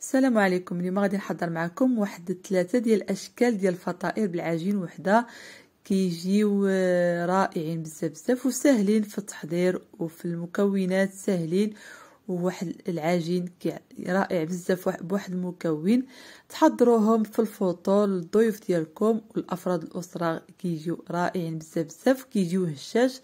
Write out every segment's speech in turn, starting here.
السلام عليكم اليوم غادي نحضر معكم واحد ثلاثه ديال الاشكال ديال الفطائر بالعجين وحده كيجيو آه، رائعين بزاف بزاف وسهلين في التحضير وفي المكونات سهلين وواحد العجين رائع بزاف بواحد المكون تحضروهم في الفطور للضيوف ديالكم والافراد الاسره كيجيو رائعين بزاف بزاف كيجيو هشاش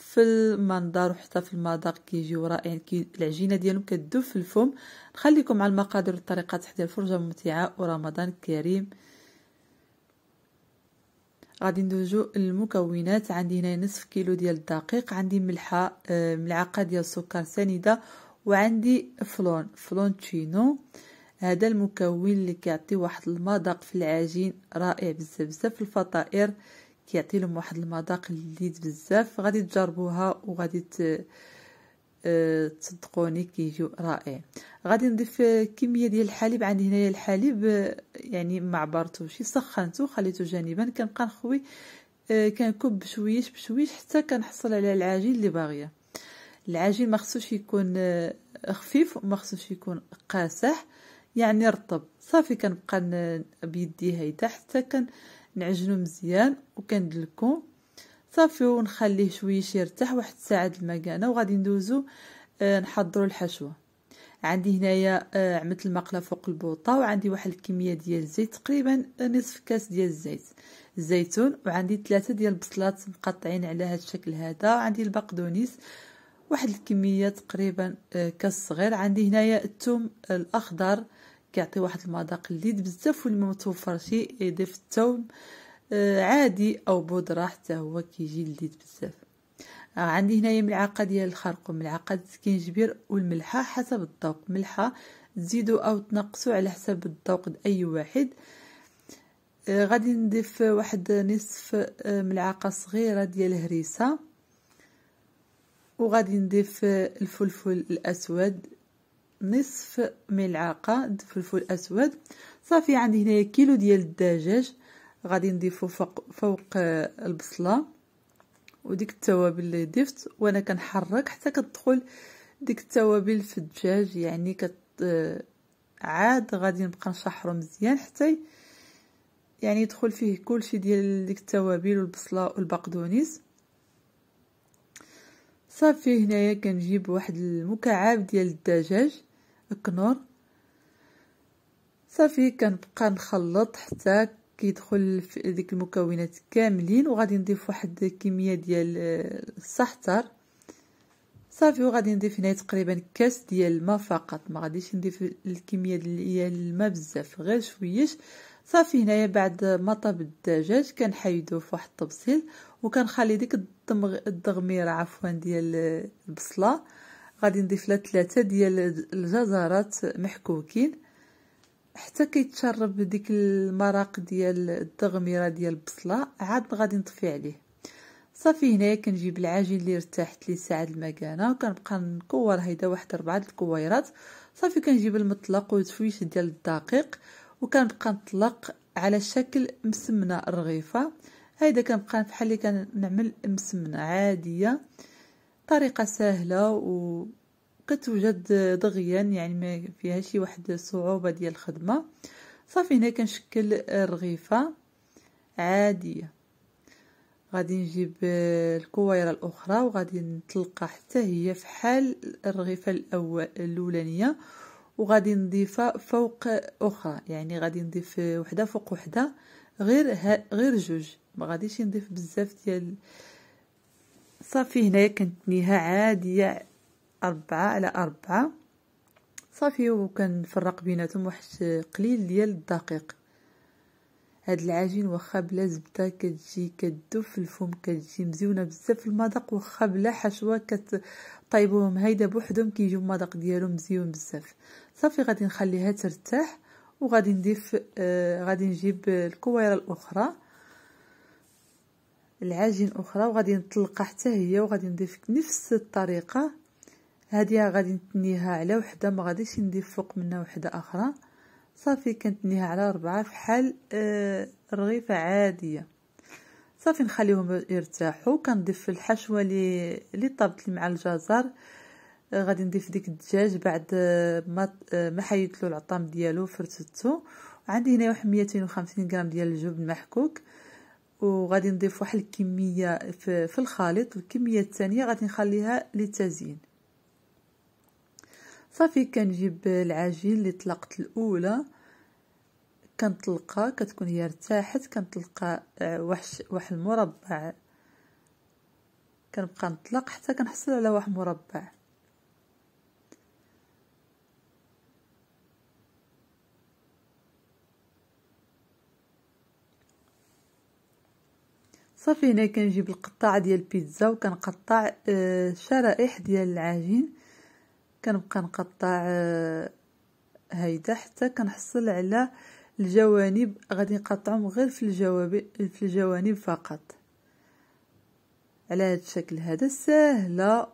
في المنظر وحتى في المذاق كيجيو رائعين كي العجينه ديالهم كتذوب في الفم نخليكم مع المقادير والطريقات حتى الفرجه ممتعه ورمضان كريم غادي ندوزو المكونات عندي هنا نصف كيلو ديال الدقيق عندي ملحه آه، ملعقه ديال السكر سنيده وعندي فلون فلونتشينو هذا المكون اللي كيعطي واحد المذاق في العجين رائع بزاف بزاف الفطائر كيعطي لهم واحد المذاق لذيذ بزاف غادي تجربوها وغادي ت... آه، تصدقوني كيجيو رائع غادي نضيف كميه ديال الحليب عندي هنايا الحليب يعني ما عبرتوش سخنته خليته جانبا كنبقى نخوي آه، كنكب بشويش بشويش حتى كنحصل على العجين اللي باغيه العجين ما خصوش يكون آه، خفيف وما خصوش يكون قاسح يعني رطب صافي كنبقى بيدي هيدا حتى كن نعجنو مزيان وكندلكو صافي ونخليه شي يرتاح واحد الساعه د المكانه وغادي ندوزو آه، نحضروا الحشوه عندي هنايا آه، عملت المقله فوق البوطه وعندي واحد الكميه ديال الزيت تقريبا آه، نصف كاس ديال الزيت الزيتون وعندي ثلاثة ديال البصلات مقطعين على هذا الشكل هذا عندي البقدونيس واحد الكميه تقريبا كاس صغير عندي هنايا الثوم الاخضر كيعطي واحد المذاق لذيذ بزاف واللي ما يضيف الثوم آه، عادي او بودره حتى هو كيجي لذيذ بزاف آه، عندي هنايا ملعقه ديال ملعقه وملعقه الكنجبير والملحه حسب الذوق ملحه تزيدوا او تنقصوا على حسب الذوق اي واحد آه، غادي نضيف واحد نصف ملعقه صغيره ديال الهريسه وغادي نضيف الفلفل الاسود نصف ملعقه فلفل اسود صافي عندي هنايا كيلو ديال الدجاج غادي نضيفو فوق, فوق آه، البصله وديك التوابل اللي ضفت وانا كنحرك حتى كتدخل ديك التوابل في الدجاج يعني كت آه، عاد غادي نبقى نشحرو مزيان حتى يعني يدخل فيه كلشي ديال ديك التوابل والبصله والبقدونس صافي هنايا كنجيب واحد المكعب ديال الدجاج الكنور صافي كنبقى نخلط حتى كيدخل في ديك المكونات كاملين وغادي نضيف واحد الكميه ديال آه، السحتر صافي وغادي نضيف هنا تقريبا كاس ديال الماء فقط ما غاديش نضيف الكميه ديال الماء بزاف غير شويش صافي هنايا بعد ما طاب الدجاج كنحيدو في واحد الطبسيل وكنخلي ديك الدغميره عفوا ديال آه، البصله غادي نضيف لها ثلاثه ديال الجزرات محكوكين حتى كيتشرب بديك المراق ديال الدغميره ديال البصله عاد غادي نطفي عليه صافي هنايا كنجيب العجين اللي ارتاحت ليه ساعه المكانه وكنبقى نكور هيدا واحد ربعه د الكويرات صافي كنجيب المطلق وتفويش ديال الدقيق وكنبقى نطلق على شكل مسمنه رغيفه هيدا كنبقى بحال اللي كنعمل مسمنه عاديه طريقة سهلة وكتوجد دغيا يعني ما فيها شي واحد صعوبة ديال الخدمة صافي هنا كنشكل الرغيفة عادية غادي نجيب الكويرة الأخرى وغادي نطلق حتى هي فحال الرغيفة الأول الأولانية وغادي نضيف فوق أخرى يعني غادي نضيف وحدة فوق وحدة غير غير جوج ما غاديش نضيف بزاف ديال صافي هنايا كنتنيها عاديه أربعة على أربعة صافي وكنفرق بيناتهم واحد قليل ديال الدقيق هاد العجين واخا بلا زبده كتجي كدوب في الفم كتجي مزيونه بزاف في المذاق واخا بلا حشوه كطيبوهم هيدا بوحدهم كيجيو المذاق ديالهم مزيون بزاف صافي غادي نخليها ترتاح وغادي نضيف آه غادي نجيب الكويره الاخرى العجين اخرى وغادي نطلقها حتى هي وغادي نضيف نفس الطريقه هذه غادي نتنيها على وحده ما غاديش نضيف فوق منها وحده اخرى صافي كنتنيها على ربعة فحال آه رغيفه عاديه صافي نخليهم يرتاحوا كنضيف الحشوه لي لي طابت مع الجزر غادي نضيف ديك الدجاج بعد آه، ما آه، ما حيدت له العطام ديالو فرتتو عندي هنا واحد 250 غرام ديال الجبن محكوك وغادي نضيف واحد الكميه في, في الخليط الكميه الثانيه غادي نخليها للتزيين صافي كنجيب العجين اللي طلقت الاولى كنطلقها كتكون هي ارتاحت كنطلق آه، واحد واحد المربع كنبقى نطلق حتى كنحصل على واحد مربع صافي هنا كنجيب القطاع ديال البيتزا وكنقطع آه، شرائح ديال العجين كنبقى نقطع آه، هيدا حتى كنحصل على الجوانب غادي نقطعهم غير في الجواب في الجوانب فقط على هذا الشكل هذا سهله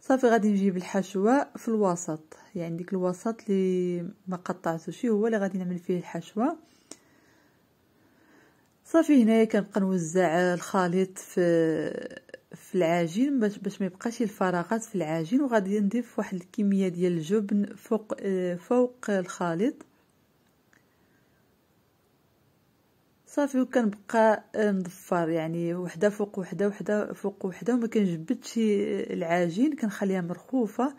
صافي غادي نجيب الحشوه في الوسط يعني ديك الوسط اللي ما قطعتوش هو اللي غادي نعمل فيه الحشوه صافي هنايا كنبقى نوزع الخليط في في العجين باش باش ما يبقاش الفراغات في العجين وغادي نضيف واحد الكميه ديال الجبن فوق فوق الخليط صافي وكنبقى نضفر يعني وحده فوق وحده وحده فوق وحده وما كنجبدش العجين كنخليها مرخوفه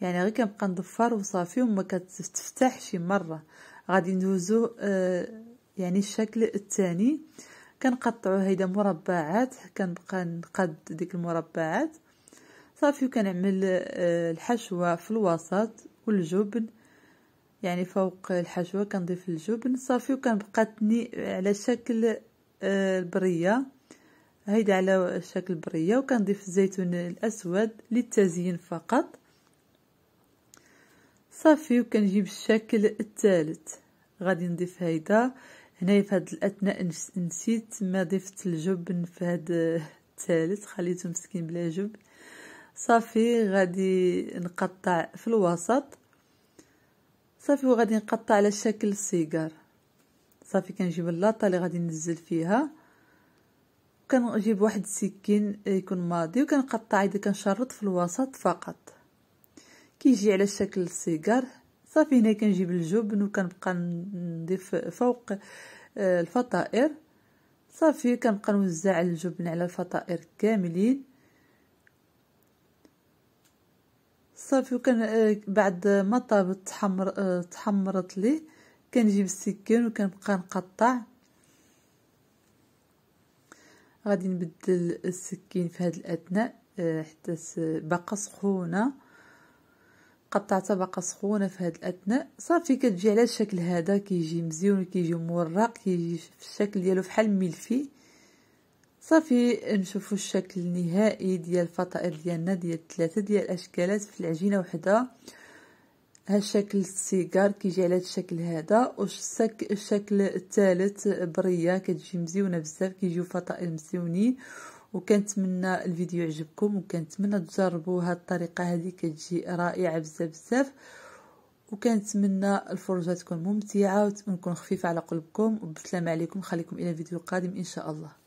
يعني غير كنبقى نضفر وصافي وما كتفتحش مره غادي ندوزو آه، يعني الشكل الثاني كنقطعو هيدا مربعات كنبقى نقد ديك المربعات صافي وكنعمل آه، الحشوه في الوسط والجبن يعني فوق الحشوه كنضيف الجبن صافي وكنبقى تني على شكل آه، البريه هيدا على شكل بريه وكنضيف الزيتون الاسود للتزيين فقط صافي وكنجيب الشكل الثالث غادي نضيف هيدا هنايا في هاد الاثناء نسيت ما ضفت الجبن في هاد الثالث خليته مسكين بلا جبن صافي غادي نقطع في الوسط صافي وغادي نقطع على شكل سيجار صافي كنجيب اللاطه اللي غادي ننزل فيها كنجيب واحد السكين يكون ماضي وكنقطع اذا كنشرط في الوسط فقط كيجي على شكل سيجار صافي هنا كنجيب الجبن وكنبقى نضيف فوق آه، الفطائر صافي كنبقى نوزع الجبن على الفطائر كاملين صافي وكان آه، بعد ما طابت تحمر آه، تحمرت لي كنجيب السكين وكنبقى نقطع غادي نبدل السكين في هذا الاثناء حتى باقا سخونه قطعتها طبقه سخونه في هاد الاثناء صافي كتجي على الشكل هذا كيجي مزيون كيجي مورق كيجي في الشكل ديالو بحال ملفي صافي نشوفوا الشكل النهائي ديال الفطائر ديالنا ديال ثلاثه ديال الاشكالات في العجينه وحده هالشكل السيجار كيجي على هاد الشكل هذا والشكل الشكل الثالث بريه كتجي مزيونه بزاف كيجيو فطائر مزيونين وكنتمنى الفيديو يعجبكم وكنتمنى تجربوا هاد الطريقه هذه كتجي رائعه بزاف بزاف وكنتمنى الفرجه تكون ممتعه ونكون خفيفه على قلبكم وبالسلامه عليكم خليكم الى فيديو قادم ان شاء الله